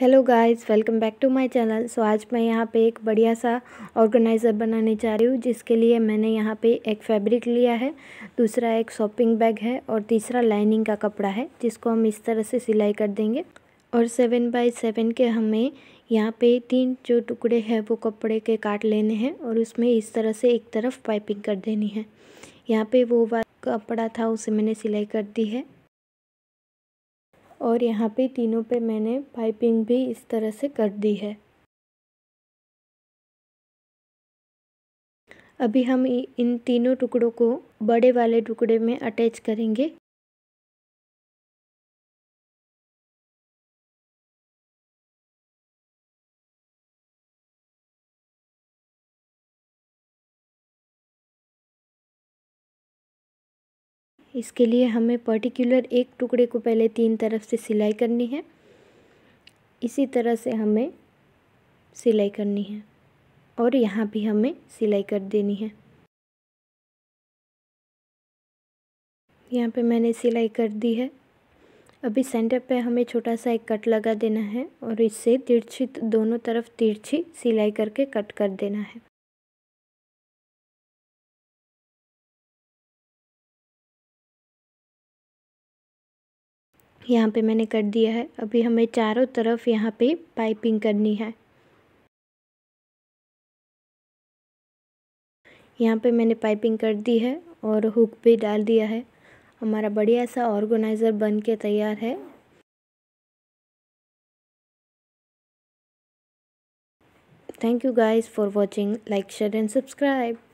hello guys welcome back to my channel so आज मैं यहाँ पे एक बढ़िया सा ऑर्गेनाइज़र बनाने जा रही हूँ जिसके लिए मैंने यहाँ पे एक फैब्रिक लिया है दूसरा एक शॉपिंग बैग है और तीसरा लाइनिंग का कपड़ा है जिसको हम इस तरह से सिलाई कर देंगे और सेवन बाई सेवन के हमें यहाँ पे तीन जो टुकड़े हैं वो कपड़े के काट लेने हैं और उसमें इस तरह से एक तरफ पाइपिंग कर देनी है यहाँ पर वो कपड़ा था उसे मैंने सिलाई कर दी है और यहाँ पे तीनों पे मैंने पाइपिंग भी इस तरह से कर दी है अभी हम इन तीनों टुकड़ों को बड़े वाले टुकड़े में अटैच करेंगे इसके लिए हमें पर्टिकुलर एक टुकड़े को पहले तीन तरफ से सिलाई करनी है इसी तरह से हमें सिलाई करनी है और यहाँ भी हमें सिलाई कर देनी है यहाँ पे मैंने सिलाई कर दी है अभी सेंटर पे हमें छोटा सा एक कट लगा देना है और इससे तिरछी दोनों तरफ तिरछी सिलाई करके कट कर देना है यहाँ पे मैंने कर दिया है अभी हमें चारों तरफ यहाँ पे पाइपिंग करनी है यहाँ पे मैंने पाइपिंग कर दी है और हुक भी डाल दिया है हमारा बढ़िया सा ऑर्गेनाइज़र बन के तैयार है thank you guys for watching like share and subscribe